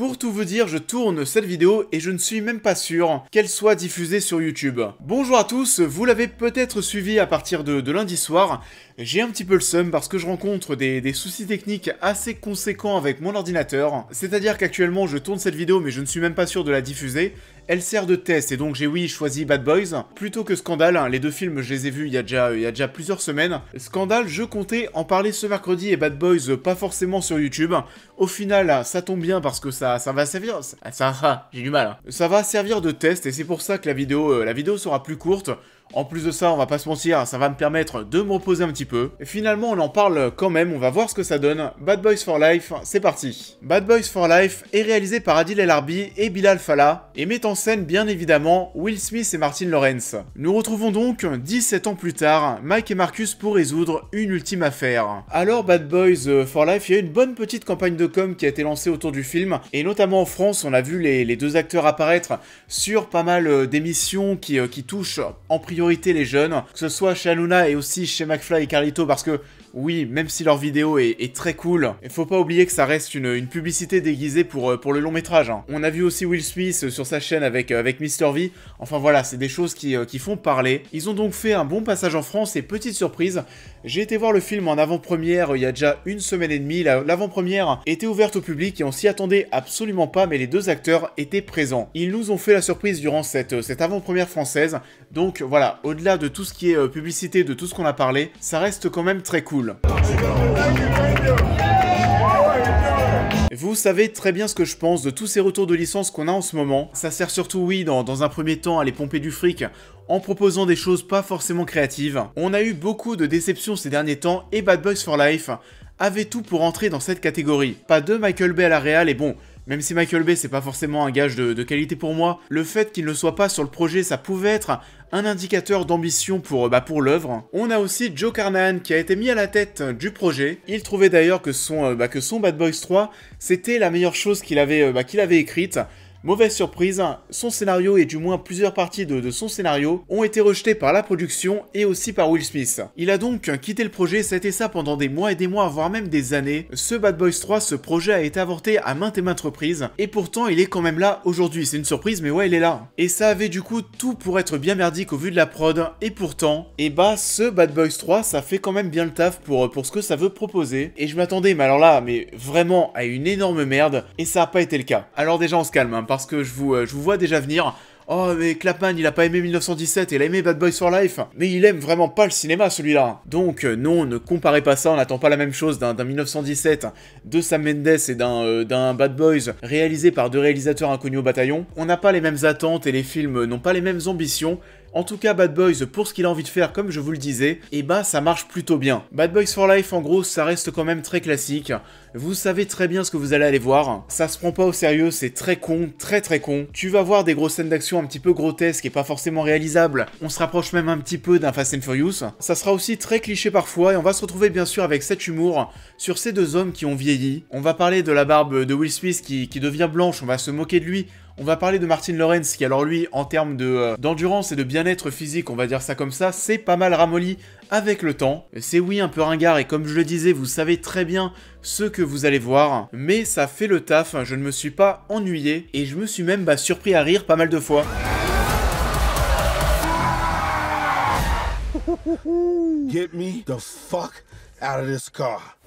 Pour tout vous dire, je tourne cette vidéo et je ne suis même pas sûr qu'elle soit diffusée sur YouTube. Bonjour à tous, vous l'avez peut-être suivi à partir de, lundi soir. J'ai un petit peu le seum parce que je rencontre des soucis techniques assez conséquents avec mon ordinateur. C'est-à-dire qu'actuellement je tourne cette vidéo mais je ne suis même pas sûr de la diffuser. Elle sert de test et donc j'ai oui choisi Bad Boys. Plutôt que Scandale, hein, les deux films je les ai vus il y, a déjà, plusieurs semaines. Scandale, je comptais en parler ce mercredi et Bad Boys pas forcément sur YouTube. Au final, ça tombe bien parce que ça, ça va servir... Ça, j'ai du mal. Hein. Ça va servir de test et c'est pour ça que la vidéo, euh, la vidéo sera plus courte. En plus de ça, on va pas se mentir, ça va me permettre de me reposer un petit peu. Finalement, on en parle quand même, on va voir ce que ça donne. Bad Boys for Life, c'est parti. Bad Boys for Life est réalisé par Adil El Arbi et Bilal Fala. et met en scène bien évidemment Will Smith et Martin Lawrence. Nous retrouvons donc 17 ans plus tard Mike et Marcus pour résoudre une ultime affaire. Alors Bad Boys euh, for Life, il y a une bonne petite campagne de com qui a été lancée autour du film et notamment en France, on a vu les, deux acteurs apparaître sur pas mal euh, d'émissions qui, euh, qui touchent en priorité les jeunes, que ce soit chez Aluna et aussi chez McFly et Carlito, parce que oui, même si leur vidéo est, très cool, il faut pas oublier que ça reste une, publicité déguisée pour, euh, pour le long métrage. Hein. On a vu aussi Will Smith euh, sur sa chaîne avec, euh, avec Mr. V. Enfin voilà, c'est des choses qui, font parler. Ils ont donc fait un bon passage en France et petite surprise, j'ai été voir le film en avant-première il y a déjà une semaine et demie. L'avant-première était ouverte au public et on s'y attendait absolument pas, mais les deux acteurs étaient présents. Ils nous ont fait la surprise durant cette, cette avant-première française. Donc voilà, au-delà de tout ce qui est publicité, de tout ce qu'on a parlé, ça reste quand même très cool. Vous savez très bien ce que je pense de tous ces retours de licence qu'on a en ce moment. Ça sert surtout, oui, dans, un premier temps à les pomper du fric en proposant des choses pas forcément créatives. On a eu beaucoup de déceptions ces derniers temps et Bad Boys for Life avait tout pour entrer dans cette catégorie. Pas de Michael Bay à la réal et bon, même si Michael Bay c'est pas forcément un gage de, qualité pour moi, le fait qu'il ne soit pas sur le projet ça pouvait être un indicateur d'ambition pour, bah, pour l'œuvre. On a aussi Joe Carnahan qui a été mis à la tête du projet. Il trouvait d'ailleurs que son, euh, bah, que son Bad Boys 3 c'était la meilleure chose qu'il avait, euh, bah, qu'il avait écrite. Mauvaise surprise, hein. son scénario et du moins plusieurs parties de, son scénario ont été rejetées par la production et aussi par Will Smith. Il a donc quitté le projet, ça a été ça pendant des mois et des mois, voire même des années. Ce Bad Boys 3, ce projet a été avorté à maintes et maintes reprises, et pourtant il est quand même là aujourd'hui, c'est une surprise mais ouais il est là. Et ça avait du coup tout pour être bien merdique au vu de la prod, et pourtant, et eh bah ce Bad Boys 3 ça fait quand même bien le taf pour, pour ce que ça veut proposer, et je m'attendais mais alors là, mais vraiment à une énorme merde, et ça a pas été le cas. Alors déjà on se calme, hein, parce que je vous, euh, je vous vois déjà venir. Oh mais Clapman il a pas aimé 1917 il a aimé Bad Boys for Life Mais il aime vraiment pas le cinéma celui-là Donc euh, non, ne comparez pas ça, on n'attend pas la même chose d'un 1917 de Sam Mendes et d'un euh, d'un Bad Boys réalisé par deux réalisateurs inconnus au bataillon. On n'a pas les mêmes attentes et les films n'ont pas les mêmes ambitions en tout cas, Bad Boys, pour ce qu'il a envie de faire, comme je vous le disais, eh ben, ça marche plutôt bien. Bad Boys for Life, en gros, ça reste quand même très classique. Vous savez très bien ce que vous allez aller voir. Ça se prend pas au sérieux, c'est très con, très très con. Tu vas voir des grosses scènes d'action un petit peu grotesques et pas forcément réalisables. On se rapproche même un petit peu d'un Fast and Furious. Ça sera aussi très cliché parfois et on va se retrouver bien sûr avec cet humour sur ces deux hommes qui ont vieilli. On va parler de la barbe de Will Smith qui devient blanche, on va se moquer de lui. On va parler de Martin Lorenz qui alors lui, en termes d'endurance de, euh, d'endurance et de bien-être physique, on va dire ça comme ça, c'est pas mal ramolli avec le temps. C'est oui un peu ringard et comme je le disais, vous savez très bien ce que vous allez voir, mais ça fait le taf, je ne me suis pas ennuyé et je me suis même bah, surpris à rire pas mal de fois. Get me the fuck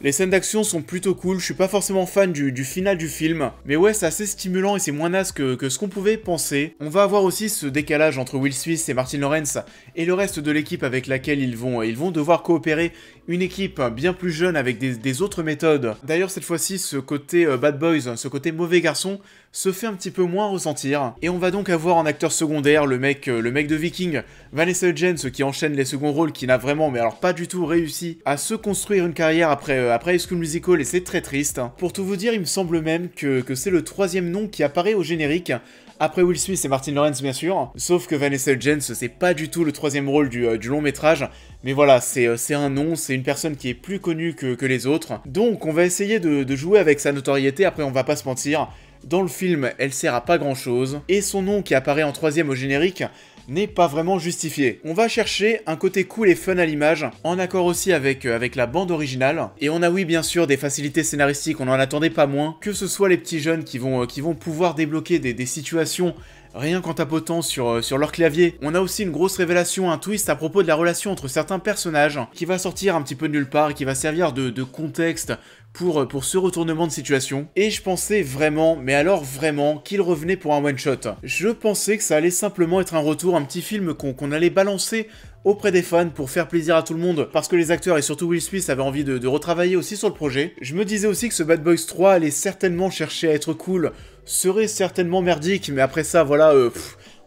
les scènes d'action sont plutôt cool, je suis pas forcément fan du, final du film, mais ouais c'est assez stimulant et c'est moins naze que, ce qu'on pouvait penser. On va avoir aussi ce décalage entre Will Smith et Martin Lawrence et le reste de l'équipe avec laquelle ils vont, ils vont devoir coopérer une équipe bien plus jeune avec des, autres méthodes. D'ailleurs, cette fois-ci, ce côté euh, bad boys, ce côté mauvais garçon, se fait un petit peu moins ressentir. Et on va donc avoir en acteur secondaire le mec, euh, le mec de Viking, Vanessa Jens, qui enchaîne les seconds rôles, qui n'a vraiment, mais alors pas du tout réussi à se construire une carrière après, euh, après High School Musical, et c'est très triste. Pour tout vous dire, il me semble même que c'est le troisième nom qui apparaît au générique après Will Smith, et Martin Lawrence, bien sûr. Sauf que Vanessa Jens, c'est pas du tout le troisième rôle du, euh, long métrage. Mais voilà, euh, c'est un nom, c'est une personne qui est plus connue que, les autres. Donc, on va essayer de, de jouer avec sa notoriété. Après, on va pas se mentir. Dans le film, elle sert à pas grand chose, et son nom qui apparaît en troisième au générique, n'est pas vraiment justifié. On va chercher un côté cool et fun à l'image, en accord aussi avec, euh, avec la bande originale. Et on a oui bien sûr des facilités scénaristiques, on n'en attendait pas moins, que ce soit les petits jeunes qui vont, euh, qui vont pouvoir débloquer des, des situations rien qu'en tapotant sur, euh, sur leur clavier. On a aussi une grosse révélation, un twist à propos de la relation entre certains personnages hein, qui va sortir un petit peu nulle part et qui va servir de, contexte pour, euh, pour, ce retournement de situation. Et je pensais vraiment, mais alors vraiment, qu'il revenait pour un one-shot. Je pensais que ça allait simplement être un retour, un petit film qu'on allait balancer auprès des fans pour faire plaisir à tout le monde, parce que les acteurs et surtout Will Smith avaient envie de, retravailler aussi sur le projet. Je me disais aussi que ce Bad Boys 3 allait certainement chercher à être cool, serait certainement merdique, mais après ça, voilà, euh,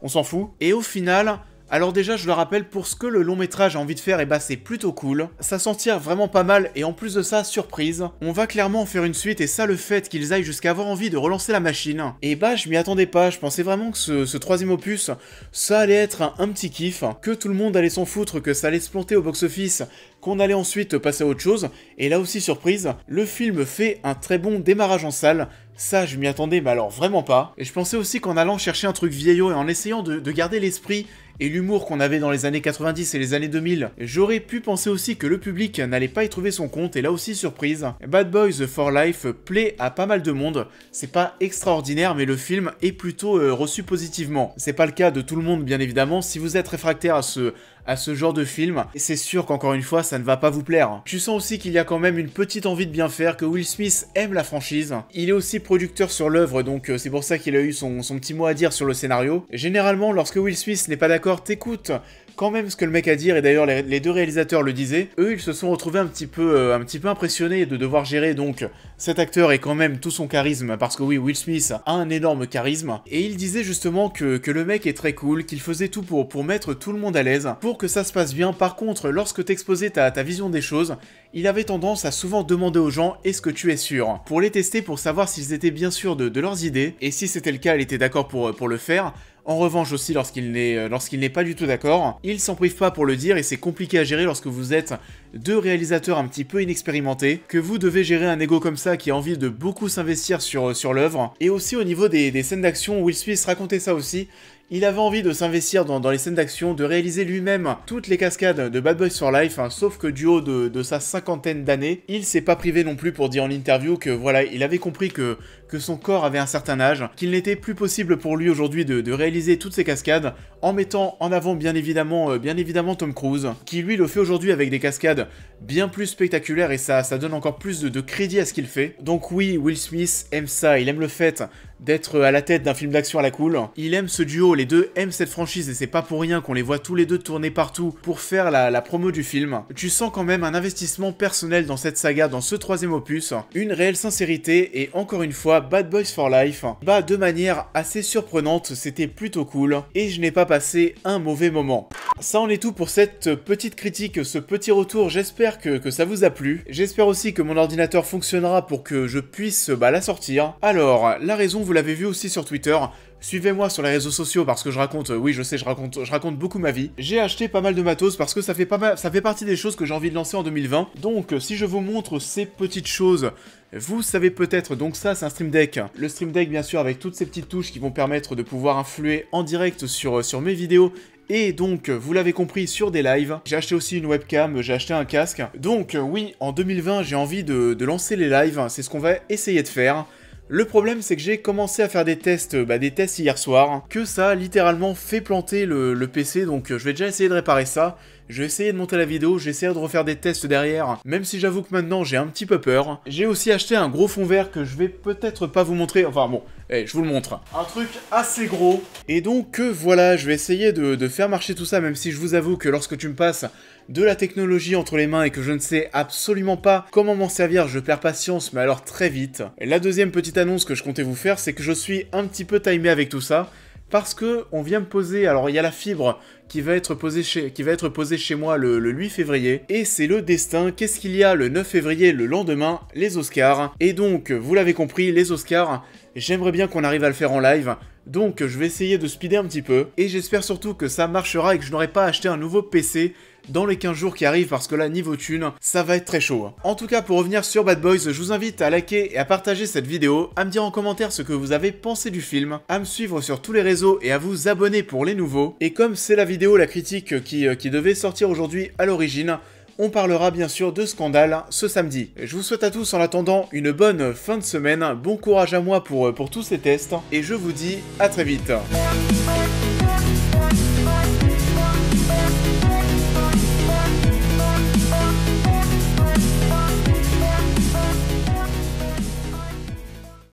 on s'en fout. Et au final, alors déjà, je le rappelle, pour ce que le long métrage a envie de faire, et eh bah ben, c'est plutôt cool. Ça sentir vraiment pas mal, et en plus de ça, surprise, on va clairement en faire une suite, et ça, le fait qu'ils aillent jusqu'à avoir envie de relancer la machine, et bah je m'y attendais pas, je pensais vraiment que ce, troisième opus, ça allait être un, un petit kiff, que tout le monde allait s'en foutre, que ça allait se planter au box-office, qu'on allait ensuite passer à autre chose, et là aussi surprise, le film fait un très bon démarrage en salle, ça, je m'y attendais, mais alors vraiment pas. Et je pensais aussi qu'en allant chercher un truc vieillot et en essayant de, garder l'esprit et l'humour qu'on avait dans les années 90 et les années 2000, j'aurais pu penser aussi que le public n'allait pas y trouver son compte, et là aussi surprise. Bad Boys for Life plaît à pas mal de monde, c'est pas extraordinaire, mais le film est plutôt euh, reçu positivement. C'est pas le cas de tout le monde, bien évidemment, si vous êtes réfractaire à ce à ce genre de film. Et c'est sûr qu'encore une fois, ça ne va pas vous plaire. Tu sens aussi qu'il y a quand même une petite envie de bien faire, que Will Smith aime la franchise. Il est aussi producteur sur l'œuvre, donc euh, c'est pour ça qu'il a eu son, petit mot à dire sur le scénario. Généralement, lorsque Will Smith n'est pas d'accord, t'écoutes quand même ce que le mec a à dire, et d'ailleurs les, deux réalisateurs le disaient, eux ils se sont retrouvés un petit peu, euh, un petit peu impressionnés de devoir gérer donc cet acteur et quand même tout son charisme, parce que oui, Will Smith a un énorme charisme, et ils disaient justement que, le mec est très cool, qu'il faisait tout pour, pour mettre tout le monde à l'aise, pour que ça se passe bien, par contre lorsque t'exposais ta, ta vision des choses, il avait tendance à souvent demander aux gens est-ce que tu es sûr pour les tester pour savoir s'ils étaient bien sûrs de, de leurs idées, et si c'était le cas, il était d'accord pour, pour le faire, en revanche aussi, euh, lorsqu'il n'est pas du tout d'accord, il s'en prive pas pour le dire et c'est compliqué à gérer lorsque vous êtes deux réalisateurs un petit peu inexpérimentés, que vous devez gérer un ego comme ça qui a envie de beaucoup s'investir sur, euh, sur l'œuvre. Et aussi au niveau des, des scènes d'action, Will Smith racontait ça aussi, il avait envie de s'investir dans, les scènes d'action, de réaliser lui-même toutes les cascades de Bad Boys for Life, hein, sauf que du haut de, sa cinquantaine d'années, il s'est pas privé non plus pour dire en interview que voilà, il avait compris que, que son corps avait un certain âge, qu'il n'était plus possible pour lui aujourd'hui de, réaliser toutes ces cascades, en mettant en avant euh, bien évidemment, Tom Cruise, qui lui le fait aujourd'hui avec des cascades bien plus spectaculaires et ça, ça donne encore plus de, de crédit à ce qu'il fait. Donc oui, Will Smith aime ça, il aime le fait d'être à la tête d'un film d'action à la cool. Il aime ce duo, les deux aiment cette franchise et c'est pas pour rien qu'on les voit tous les deux tourner partout pour faire la, promo du film. Tu sens quand même un investissement personnel dans cette saga, dans ce troisième opus, une réelle sincérité et encore une fois Bad Boys for Life. Bah de manière assez surprenante, c'était plutôt cool et je n'ai pas passé un mauvais moment. Ça en est tout pour cette petite critique, ce petit retour, j'espère que, que ça vous a plu. J'espère aussi que mon ordinateur fonctionnera pour que je puisse bah, la sortir. Alors, la raison vous l'avez vu aussi sur Twitter, Suivez-moi sur les réseaux sociaux parce que je raconte, euh, oui je sais, je raconte, je raconte beaucoup ma vie. J'ai acheté pas mal de matos parce que ça fait, pas mal, ça fait partie des choses que j'ai envie de lancer en 2020. Donc si je vous montre ces petites choses, vous savez peut-être, donc ça c'est un Stream Deck. Le Stream Deck bien sûr avec toutes ces petites touches qui vont permettre de pouvoir influer en direct sur, euh, sur mes vidéos et donc, vous l'avez compris, sur des lives. J'ai acheté aussi une webcam, j'ai acheté un casque. Donc euh, oui, en 2020, j'ai envie de, de lancer les lives, c'est ce qu'on va essayer de faire. Le problème c'est que j'ai commencé à faire des tests, euh, bah, des tests hier soir, que ça a littéralement fait planter le, PC, donc euh, je vais déjà essayer de réparer ça. Je vais essayer de monter la vidéo, J'essaie de refaire des tests derrière, même si j'avoue que maintenant j'ai un petit peu peur. J'ai aussi acheté un gros fond vert que je vais peut-être pas vous montrer, enfin bon, eh, je vous le montre. Un truc assez gros. Et donc euh, voilà, je vais essayer de faire marcher tout ça, même si je vous avoue que lorsque tu me passes de la technologie entre les mains et que je ne sais absolument pas comment m'en servir, je perds patience, mais alors très vite. la deuxième petite annonce que je comptais vous faire, c'est que je suis un petit peu timé avec tout ça parce que on vient me poser, alors il y a la fibre qui va être posée chez, qui va être posée chez moi le, le 8 février, et c'est le destin, qu'est-ce qu'il y a le 9 février, le lendemain, les Oscars, et donc, vous l'avez compris, les Oscars, j'aimerais bien qu'on arrive à le faire en live, donc je vais essayer de speeder un petit peu, et j'espère surtout que ça marchera et que je n'aurai pas acheté un nouveau PC dans les 15 jours qui arrivent parce que là, niveau thune, ça va être très chaud. Hein. En tout cas, pour revenir sur Bad Boys, je vous invite à liker et à partager cette vidéo, à me dire en commentaire ce que vous avez pensé du film, à me suivre sur tous les réseaux et à vous abonner pour les nouveaux. Et comme c'est la vidéo, la critique euh, qui, euh, qui devait sortir aujourd'hui à l'origine, on parlera bien sûr de Scandale ce samedi. Je vous souhaite à tous en attendant une bonne fin de semaine, bon courage à moi pour, euh, pour tous ces tests, et je vous dis à très vite.